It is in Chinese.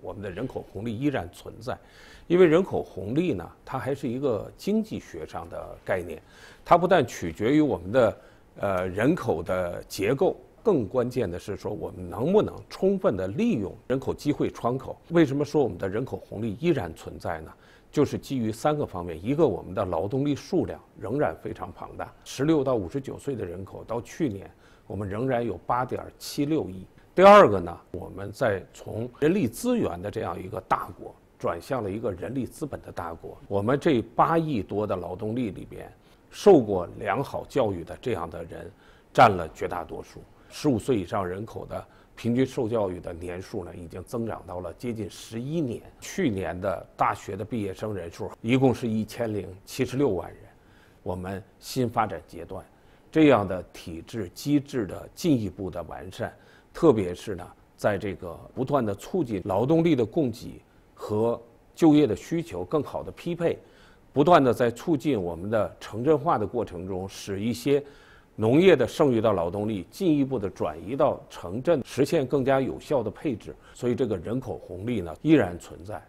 我们的人口红利依然存在，因为人口红利呢，它还是一个经济学上的概念，它不但取决于我们的呃人口的结构，更关键的是说我们能不能充分的利用人口机会窗口。为什么说我们的人口红利依然存在呢？就是基于三个方面：一个我们的劳动力数量仍然非常庞大，十六到五十九岁的人口到去年我们仍然有八点七六亿。第二个呢，我们再从人力资源的这样一个大国，转向了一个人力资本的大国。我们这八亿多的劳动力里边，受过良好教育的这样的人，占了绝大多数。十五岁以上人口的平均受教育的年数呢，已经增长到了接近十一年。去年的大学的毕业生人数一共是一千零七十六万人。我们新发展阶段。这样的体制机制的进一步的完善，特别是呢，在这个不断的促进劳动力的供给和就业的需求更好的匹配，不断的在促进我们的城镇化的过程中，使一些农业的剩余的劳动力进一步的转移到城镇，实现更加有效的配置。所以，这个人口红利呢，依然存在。